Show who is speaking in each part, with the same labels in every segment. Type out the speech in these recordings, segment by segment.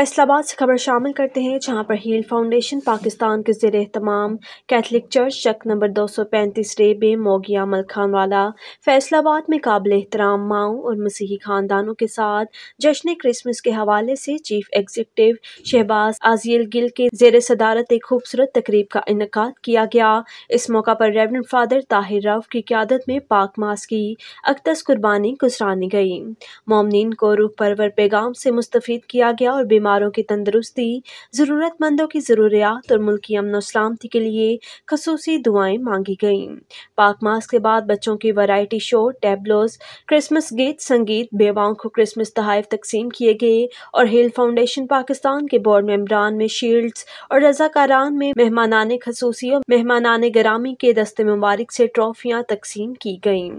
Speaker 1: फैसलाबाद से खबर शामिल करते हैं जहां पर हील फाउंडेशन पाकिस्तान के जेर तमाम कैथलिक चर्च शक नंबर दो सौ पैंतीस रेबे मोगिया मलखान वाला फैसलाबाद में काबिल एहतराम माओ और मसीही खानदानों के साथ जश्न क्रिसमस के हवाले से चीफ एग्जीक्यूटिव शहबाज आजियल गिल के जेर सदारत एक खूबसूरत तकरीब का इनका किया गया इस मौका पर रेवन फादर ताहिर रफ की क्यादत में पाक मास की अकदस कुर्बानी गुजरानी गई मोमिन को रूख परवर पैगाम से मुस्तफ़ किया गया और बीमार बीमारों की तंदरुस्ती ज़रूरतमंदों की ज़रूरियात और मुल्की अमन सलामती के लिए खसूसी दुआएं मांगी गई पाक मास के बाद बच्चों के वैरायटी शो टेबलोस क्रिसमस गीत संगीत बेवाओं को क्रिसमस तहफ़ तकसीम किए गए और हिल फाउंडेशन पाकिस्तान के बोर्ड मेम्बरान में शील्ड और रजाकारान में मेहमानान खसूसी और मेहमानान ग्रामी के दस्ते मुबारक से ट्रॉफियाँ तकसीम की गई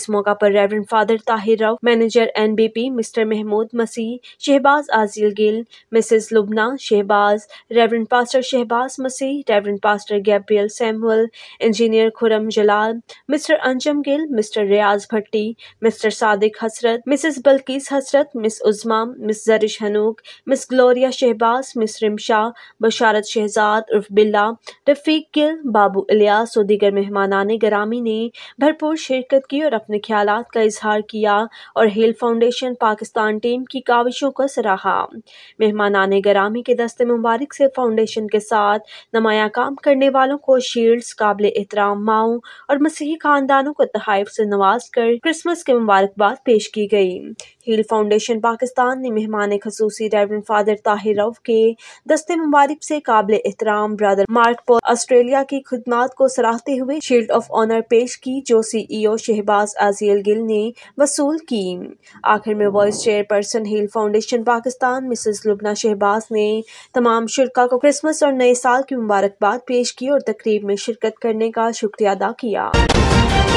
Speaker 1: इस मौका पर reverend father Tahir Rao manager N B P mister Mahmood Masih Shahbaz Aziel Gill Mrs. Lubna Shehbaz, Reverend Pastor Shehbaz Masih, Reverend Pastor Gabriel Samuel, Engineer Khurram Jalal, Mr. Anjam Gill, Mr. Riaz Bhatti, Mr. Sadiq Hasrat, Mrs. Balkis Hasrat, Miss Uzma, Miss Zarish Hanook, Miss Gloria Shehbaz, Miss Rim Shah, Basharat Shahzad उर्फ बिल्ला रफीक गिल बाबू इलियास और दीगर मेहमानान ग्रामी ने भरपूर शिरकत की और अपने ख्याल का इजहार किया और हिल फाउंडेशन पाकिस्तान टीम की काविशों को सराहा मेहमान आने गरामी के दस्ते मुबारक से फाउंडेशन के साथ नमाया काम करने वालों को शील्ड काबिल एहतराम माओ और मसीही खानदानों को तहफ से नवाज कर क्रिसमस के मुबारकबाद पेश की गई हील फाउंडेशन पाकिस्तान ने मेहमान खसूसी रेवरेंड फादर ताहिर रव के दस्ते मुबारक से काबिल एहतराम ब्रदर मार्क पोल ऑस्ट्रेलिया की खदमात को सराहते हुए शील्ड ऑफ ऑनर पेश की जो सी ई ओ शहबाज आजियल गिल ने वसूल की आखिर में vice chairperson Heal Foundation Pakistan Mrs Lubna Shahbaz ने तमाम शुरा को क्रिसमस और नए साल की मुबारकबाद पेश की और तकरीब में शिरकत करने का शुक्रिया अदा किया